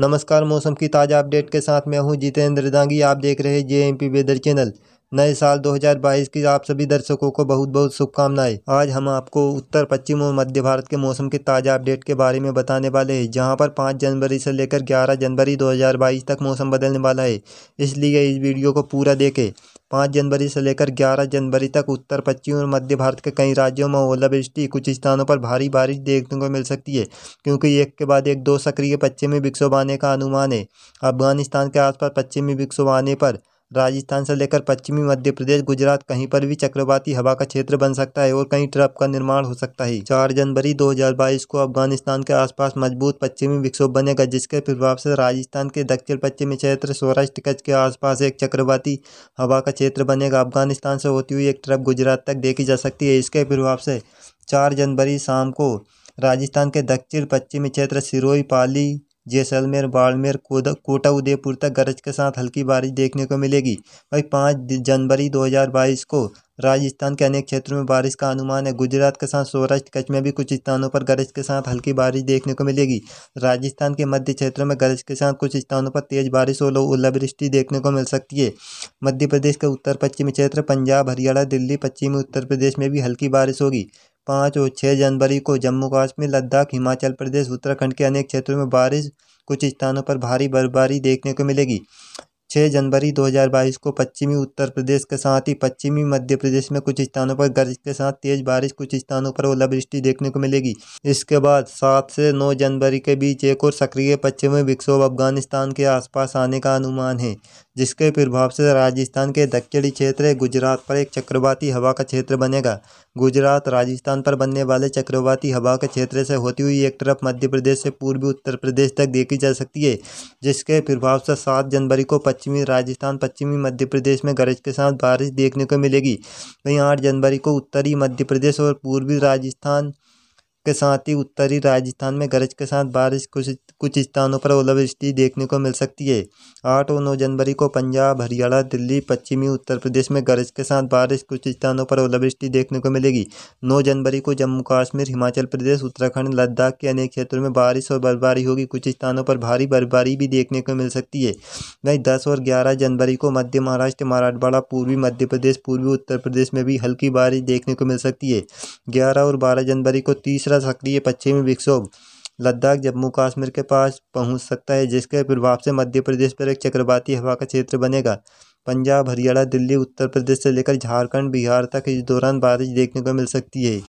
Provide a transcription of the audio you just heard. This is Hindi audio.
नमस्कार मौसम की ताज़ा अपडेट के साथ मैं हूं जितेंद्र दांगी आप देख रहे हैं J M P weather channel नए साल 2022 की आप सभी दर्शकों को बहुत बहुत शुभकामनाएं आज हम आपको उत्तर पश्चिम और मध्य भारत के मौसम के ताज़ा अपडेट के बारे में बताने वाले हैं जहां पर 5 जनवरी से लेकर 11 जनवरी 2022 तक मौसम बदलने वाला है इसलिए इस वीडियो को पूरा देखें पाँच जनवरी से लेकर ग्यारह जनवरी तक उत्तर पश्चिम और मध्य भारत के कई राज्यों में ओलावृष्टि कुछ स्थानों पर भारी बारिश देखने को मिल सकती है क्योंकि एक के बाद एक दो सक्रिय पश्चिमी विक्षोभ आने का अनुमान है अफगानिस्तान के आसपास पश्चिमी विक्षोभ आने पर राजस्थान से लेकर पश्चिमी मध्य प्रदेश गुजरात कहीं पर भी चक्रवाती हवा का क्षेत्र बन सकता है और कहीं ट्रप का निर्माण हो सकता है चार जनवरी 2022 को अफगानिस्तान के आसपास मजबूत पश्चिमी विक्षोभ बनेगा जिसके प्रभाव से राजस्थान के दक्षिण पश्चिमी क्षेत्र सौराष्ट्र कच्छ के आसपास एक चक्रवाती हवा का क्षेत्र बनेगा अफगानिस्तान से होती हुई एक ट्रप गुजरात तक देखी जा सकती है इसके प्रभाव से चार जनवरी शाम को राजस्थान के दक्षिण पश्चिमी क्षेत्र सिरोई पाली जैसलमेर बाड़मेर कोटा उदयपुर तक गरज के साथ हल्की बारिश देखने को मिलेगी वही पाँच जनवरी 2022 को राजस्थान के अनेक क्षेत्रों में बारिश का अनुमान है गुजरात के साथ सौराष्ट्र कच्छ में भी कुछ स्थानों पर गरज के साथ हल्की बारिश देखने को मिलेगी राजस्थान के मध्य क्षेत्रों में गरज के साथ कुछ स्थानों पर तेज बारिश और ओलावृष्टि देखने को मिल सकती है मध्य प्रदेश के उत्तर पश्चिमी क्षेत्र पंजाब हरियाणा दिल्ली पश्चिमी उत्तर प्रदेश में भी हल्की बारिश होगी पाँच और छः जनवरी को जम्मू कश्मीर लद्दाख हिमाचल प्रदेश उत्तराखंड के अनेक क्षेत्रों में बारिश कुछ स्थानों पर भारी बर्फबारी देखने को मिलेगी छः जनवरी 2022 को पश्चिमी उत्तर प्रदेश के साथ ही पश्चिमी मध्य प्रदेश में कुछ स्थानों पर गरज के साथ तेज बारिश कुछ स्थानों पर ओलावृष्टि देखने को मिलेगी इसके बाद सात से नौ जनवरी के बीच एक और सक्रिय पश्चिमी विक्षोभ अफगानिस्तान के आसपास आने का अनुमान है जिसके प्रभाव से राजस्थान के दक्षिणी क्षेत्र गुजरात पर एक चक्रवाती हवा का क्षेत्र बनेगा गुजरात राजस्थान पर बनने वाले चक्रवाती हवा के क्षेत्र से होती हुई एक तरफ मध्य प्रदेश से पूर्वी उत्तर प्रदेश तक देखी जा सकती है जिसके प्रभाव से सात जनवरी को पश्चिमी राजस्थान पश्चिमी मध्य प्रदेश में गरज के साथ बारिश देखने को मिलेगी वहीं आठ जनवरी को उत्तरी मध्य प्रदेश और पूर्वी राजस्थान के साथ ही उत्तरी राजस्थान में गरज के साथ बारिश कुछ कुछ स्थानों पर ओलावृष्टि देखने को मिल सकती है आठ और नौ जनवरी को पंजाब हरियाणा दिल्ली पश्चिमी उत्तर प्रदेश में गरज के साथ बारिश कुछ स्थानों पर ओलावृष्टि देखने को मिलेगी नौ जनवरी को जम्मू कश्मीर हिमाचल प्रदेश उत्तराखंड लद्दाख के अनेक क्षेत्रों में बारिश और बर्फबारी होगी कुछ स्थानों पर भारी बर्फबारी भी देखने को मिल सकती है वहीं दस और ग्यारह जनवरी को मध्य महाराष्ट्र मराठवाड़ा पूर्वी मध्य प्रदेश पूर्वी उत्तर प्रदेश में भी हल्की बारिश देखने को मिल सकती है ग्यारह और बारह जनवरी को तीसरा ज्यादा सक्रिय पश्चिमी विक्षोभ लद्दाख जम्मू कश्मीर के पास पहुंच सकता है जिसके प्रभाव से मध्य प्रदेश पर एक चक्रवाती हवा का क्षेत्र बनेगा पंजाब हरियाणा दिल्ली उत्तर प्रदेश से लेकर झारखंड बिहार तक इस दौरान बारिश देखने को मिल सकती है